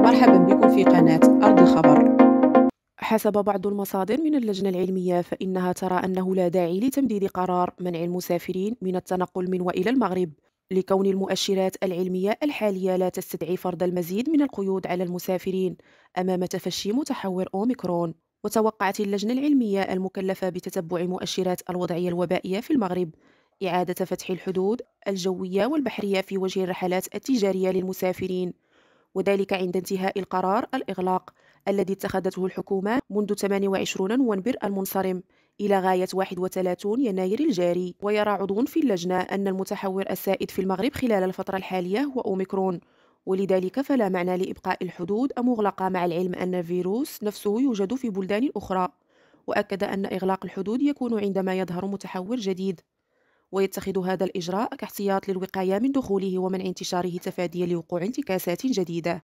مرحبا بكم في قناة أرض الخبر حسب بعض المصادر من اللجنة العلمية فإنها ترى أنه لا داعي لتمديد قرار منع المسافرين من التنقل من وإلى المغرب لكون المؤشرات العلمية الحالية لا تستدعي فرض المزيد من القيود على المسافرين أمام تفشي متحور أوميكرون وتوقعت اللجنة العلمية المكلفة بتتبع مؤشرات الوضعية الوبائية في المغرب إعادة فتح الحدود الجوية والبحرية في وجه الرحلات التجارية للمسافرين وذلك عند انتهاء القرار الإغلاق الذي اتخذته الحكومة منذ 28 نوفمبر المنصرم إلى غاية 31 يناير الجاري ويرى عضو في اللجنة أن المتحور السائد في المغرب خلال الفترة الحالية هو أوميكرون ولذلك فلا معنى لإبقاء الحدود مغلقة مع العلم أن الفيروس نفسه يوجد في بلدان أخرى وأكد أن إغلاق الحدود يكون عندما يظهر متحور جديد ويتخذ هذا الإجراء كاحتياط للوقاية من دخوله ومنع انتشاره تفاديا لوقوع انتكاسات جديدة